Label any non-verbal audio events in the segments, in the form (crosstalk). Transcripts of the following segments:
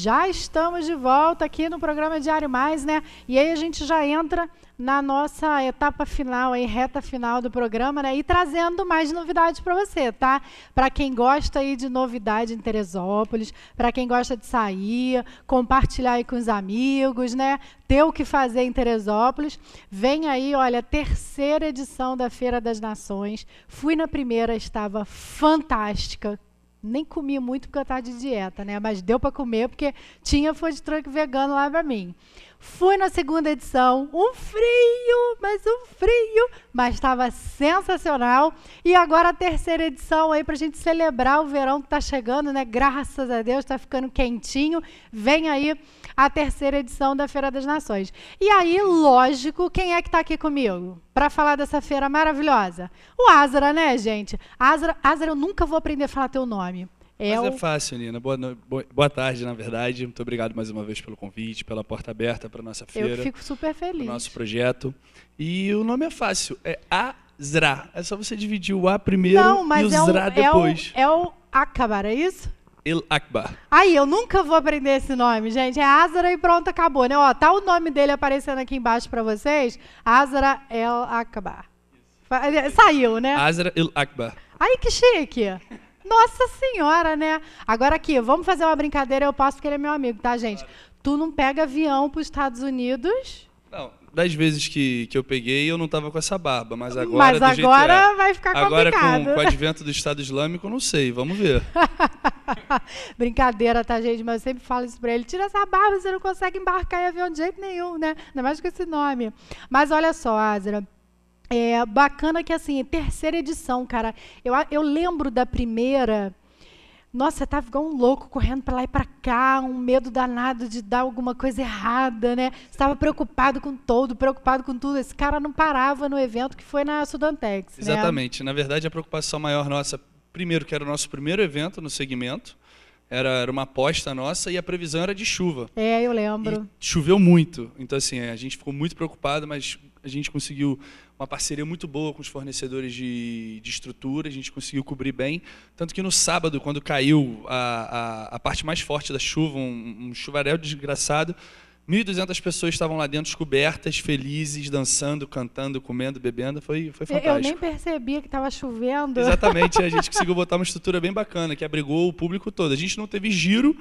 Já estamos de volta aqui no programa Diário Mais, né? E aí a gente já entra na nossa etapa final, aí, reta final do programa, né? E trazendo mais novidades para você, tá? Para quem gosta aí de novidade em Teresópolis, para quem gosta de sair, compartilhar aí com os amigos, né? Ter o que fazer em Teresópolis. Vem aí, olha, terceira edição da Feira das Nações. Fui na primeira, estava fantástica nem comi muito porque eu estava de dieta, né? Mas deu para comer porque tinha food truck vegano lá para mim. Fui na segunda edição, um frio, mas um frio, mas estava sensacional. E agora a terceira edição aí para a gente celebrar o verão que está chegando, né? Graças a Deus está ficando quentinho. Vem aí a terceira edição da Feira das Nações. E aí, lógico, quem é que está aqui comigo para falar dessa feira maravilhosa? O Azra, né, gente? Azra, Azra, eu nunca vou aprender a falar teu nome. É Mas o... é fácil, Nina. Boa, no... Boa tarde, na verdade. Muito obrigado mais uma vez pelo convite, pela porta aberta para nossa feira. Eu fico super feliz. Nosso projeto. E o nome é fácil. É Azra. É só você dividir o A primeiro Não, e o é Zra o, é depois. É o, é o Akbar, é isso? El Akbar. Aí, eu nunca vou aprender esse nome, gente. É Azra e pronto, acabou, né? Ó, tá o nome dele aparecendo aqui embaixo para vocês. Azra El Akbar. Saiu, né? Azra El Akbar. Aí, que chique. Nossa senhora, né? Agora aqui, vamos fazer uma brincadeira, eu posso porque ele é meu amigo, tá, gente? Claro. Tu não pega avião para os Estados Unidos? Não, das vezes que, que eu peguei, eu não estava com essa barba, mas agora. Mas agora é. vai ficar agora, complicado. Agora, com, com o advento do Estado Islâmico, não sei, vamos ver. (laughs) Brincadeira, tá, gente? Mas eu sempre falo isso para ele: tira essa barba, você não consegue embarcar em avião de jeito nenhum, né? Ainda mais com esse nome. Mas olha só, Azra. É bacana que, assim, terceira edição, cara. Eu, eu lembro da primeira. Nossa, eu tava igual um louco correndo para lá e para cá, um medo danado de dar alguma coisa errada, né? Estava preocupado com todo, preocupado com tudo. Esse cara não parava no evento que foi na Sudantex. Né? Exatamente. Né? Na verdade, a preocupação maior nossa, primeiro, que era o nosso primeiro evento no segmento, era, era uma aposta nossa e a previsão era de chuva. É, eu lembro. E choveu muito. Então, assim, a gente ficou muito preocupado, mas a gente conseguiu uma parceria muito boa com os fornecedores de, de estrutura, a gente conseguiu cobrir bem. Tanto que no sábado, quando caiu a, a, a parte mais forte da chuva, um, um chuvarel desgraçado, 1.200 pessoas estavam lá dentro, cobertas felizes, dançando, cantando, comendo, bebendo. Foi, foi fantástico. Eu nem percebia que estava chovendo. Exatamente. A gente (laughs) conseguiu botar uma estrutura bem bacana, que abrigou o público todo. A gente não teve giro,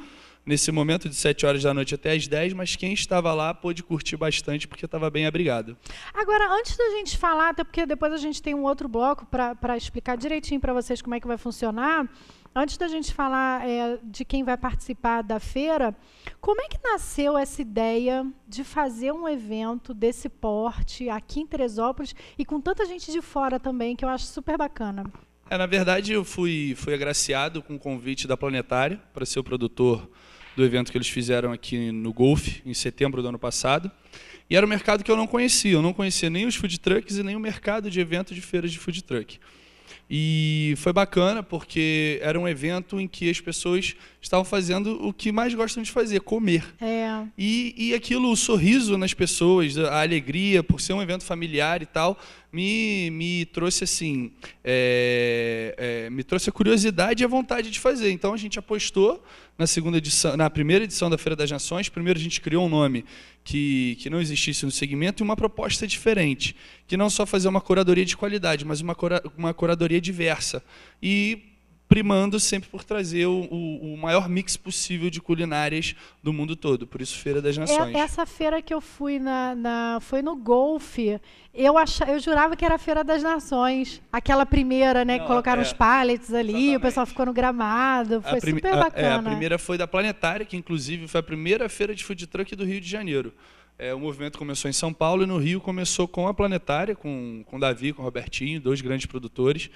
nesse momento de 7 horas da noite até as 10, mas quem estava lá pôde curtir bastante porque estava bem abrigado. Agora, antes da gente falar, até porque depois a gente tem um outro bloco para explicar direitinho para vocês como é que vai funcionar, antes da gente falar é, de quem vai participar da feira, como é que nasceu essa ideia de fazer um evento desse porte aqui em Teresópolis e com tanta gente de fora também, que eu acho super bacana? É, na verdade, eu fui, fui agraciado com o um convite da Planetária para ser o produtor do evento que eles fizeram aqui no Golfe, em setembro do ano passado. E era um mercado que eu não conhecia. Eu não conhecia nem os food trucks e nem o mercado de eventos de feiras de food truck. E foi bacana porque era um evento em que as pessoas estavam fazendo o que mais gostam de fazer, comer. É. E, e aquilo, o sorriso nas pessoas, a alegria por ser um evento familiar e tal, me, me trouxe assim, é, é, me trouxe a curiosidade e a vontade de fazer. Então a gente apostou na segunda edição, na primeira edição da Feira das Nações. Primeiro a gente criou um nome que, que não existisse no segmento e uma proposta diferente, que não só fazer uma curadoria de qualidade, mas uma, cura, uma curadoria diversa. E primando sempre por trazer o, o, o, maior mix possível de culinárias do mundo todo. Por isso, Feira das é Nações. É, essa feira que eu fui na, na foi no Golfe. Eu, eu jurava que era a Feira das Nações. Aquela primeira, né? Não, que colocaram é, os paletes ali, exatamente. o pessoal ficou no gramado. Foi super bacana. A, é, a primeira foi da Planetária, que inclusive foi a primeira feira de food truck do Rio de Janeiro. É, o movimento começou em São Paulo e no Rio começou com a Planetária, com, com Davi, com Robertinho, dois grandes produtores,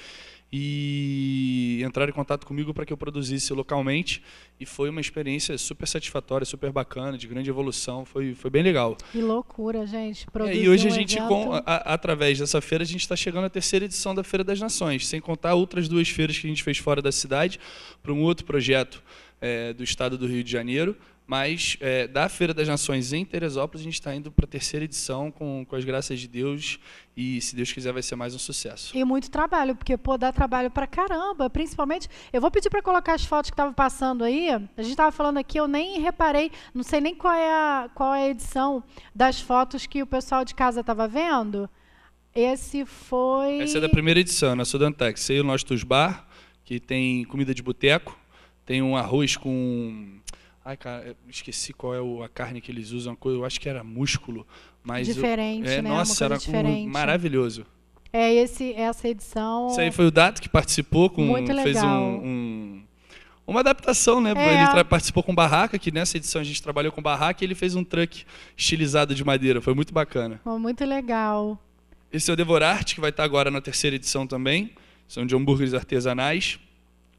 e entraram em contato comigo para que eu produzisse localmente. E foi uma experiência super satisfatória, super bacana, de grande evolução, foi, foi bem legal. Que loucura, gente. Produzir é, e hoje um a gente, evento... com, a, através dessa feira, a gente está chegando à terceira edição da Feira das Nações, sem contar outras duas feiras que a gente fez fora da cidade, para um outro projeto é, do estado do Rio de Janeiro mas é, da Feira das Nações em Teresópolis, a gente está indo para a terceira edição com, com as graças de Deus. E se Deus quiser, vai ser mais um sucesso. E muito trabalho, porque pô, dá trabalho para caramba. Principalmente, eu vou pedir para colocar as fotos que estavam passando aí. A gente estava falando aqui, eu nem reparei, não sei nem qual é a, qual é a edição das fotos que o pessoal de casa estava vendo. Esse foi. Essa é da primeira edição, na né? Sudantex. Sei o nosso Bar, que tem comida de boteco, tem um arroz com Ai, cara, esqueci qual é a carne que eles usam, eu acho que era músculo, mas diferente, eu, é, né? Nossa, era um, maravilhoso. É esse essa edição. Isso aí foi o Dato que participou com Muito legal. fez um, um uma adaptação, né? É. Ele participou com barraca, que nessa edição a gente trabalhou com barraca, e ele fez um truck estilizado de madeira. Foi muito bacana. muito legal. Esse é o Devorarte, que vai estar agora na terceira edição também. São de hambúrgueres artesanais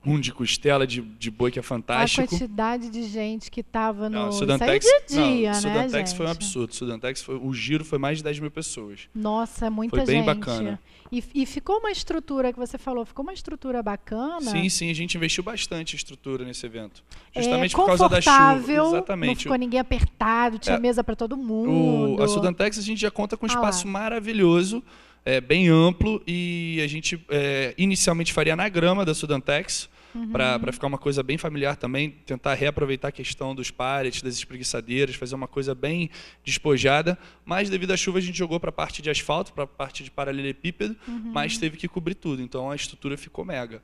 um de costela de, de boi que é fantástico. A quantidade de gente que estava no não, né, Sudantex, dia, não, Sudantex foi um absurdo. Sudantex foi, o giro foi mais de 10 mil pessoas. Nossa, é muita gente. Foi bem bacana. E, e, ficou uma estrutura que você falou, ficou uma estrutura bacana. Sim, sim, a gente investiu bastante em estrutura nesse evento. É Justamente é, por causa da chuva. Exatamente. Não ficou ninguém apertado, tinha é, mesa para todo mundo. O, a Sudantex a gente já conta com um ah espaço maravilhoso é, bem amplo e a gente é, inicialmente faria na grama da Sudantex uhum. para ficar uma coisa bem familiar também, tentar reaproveitar a questão dos pallets, das espreguiçadeiras, fazer uma coisa bem despojada. Mas devido à chuva a gente jogou para a parte de asfalto, para a parte de paralelepípedo, uhum. mas teve que cobrir tudo. Então a estrutura ficou mega.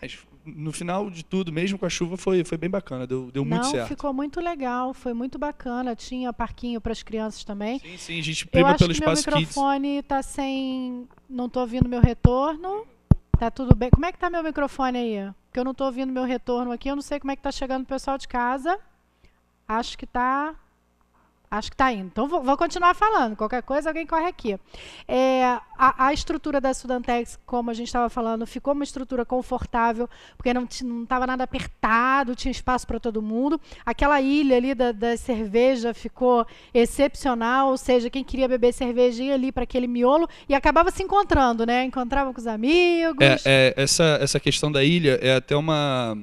Mas no final de tudo, mesmo com a chuva, foi, foi bem bacana, deu, deu muito certo. Ficou muito legal, foi muito bacana. Tinha parquinho para as crianças também. Sim, sim, a gente prima Eu acho pelo que espaço meu microfone está sem. Não estou ouvindo meu retorno. Tá tudo bem? Como é que tá meu microfone aí? Porque eu não tô ouvindo meu retorno aqui, eu não sei como é que tá chegando o pessoal de casa. Acho que tá Acho que está indo. Então, vou, vou, continuar falando. Qualquer coisa, alguém corre aqui. É, a, a, estrutura da Sudantex, como a gente estava falando, ficou uma estrutura confortável, porque não estava nada apertado, tinha espaço para todo mundo. Aquela ilha ali da, da, cerveja ficou excepcional, ou seja, quem queria beber cerveja ia ali para aquele miolo e acabava se encontrando, né? Encontrava com os amigos. É, é, essa, essa questão da ilha é até uma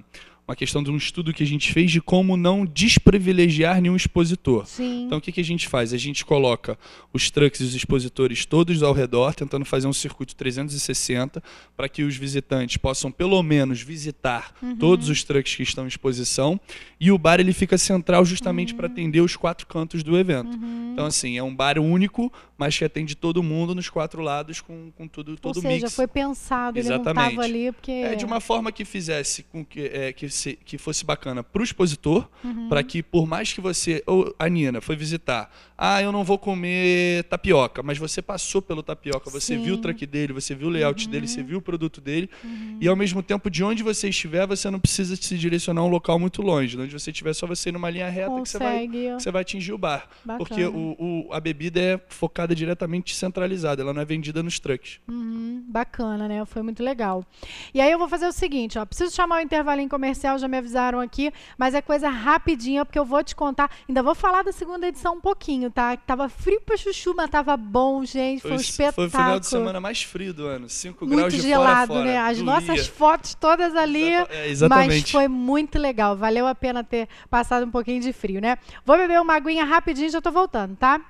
uma questão de um estudo que a gente fez de como não desprivilegiar nenhum expositor. Sim. Então o que, que a gente faz? A gente coloca os trucks e os expositores todos ao redor, tentando fazer um circuito 360 para que os visitantes possam pelo menos visitar uhum. todos os trucks que estão em exposição e o bar ele fica central justamente uhum. para atender os quatro cantos do evento. Uhum. Então assim é um bar único, mas que atende todo mundo nos quatro lados com, com tudo todo Ou seja, mix. foi pensado, Exatamente. ele não estava ali porque é de uma forma que fizesse com que, é, que que fosse bacana para o expositor, uhum. para que por mais que você, ou a Nina foi visitar, ah, eu não vou comer tapioca, mas você passou pelo tapioca, você Sim. viu o track dele, você viu o layout uhum. dele, você uhum. viu o produto dele, uhum. e ao mesmo tempo, de onde você estiver, você não precisa se direcionar a um local muito longe, de onde você estiver, só você ir numa linha reta que você vai, que você vai atingir o bar. Bacana. Porque o, o, a bebida é focada diretamente centralizada, ela não é vendida nos trucks. Uhum, bacana, né? Foi muito legal. E aí eu vou fazer o seguinte, ó, preciso chamar o intervalo em comercial comercial, já me avisaram aqui, mas é coisa rapidinha, porque eu vou te contar. Ainda vou falar da segunda edição um pouquinho, tá? Tava frio pra chuchu, mas tava bom, gente. Foi, foi um espetáculo. Foi o final de semana mais frio do ano. 5 graus de gelado, fora, né? Fora, As doía. nossas fotos todas ali. É, exatamente. Mas foi muito legal. Valeu a pena ter passado um pouquinho de frio, né? Vou beber uma aguinha rapidinho, já tô voltando, tá?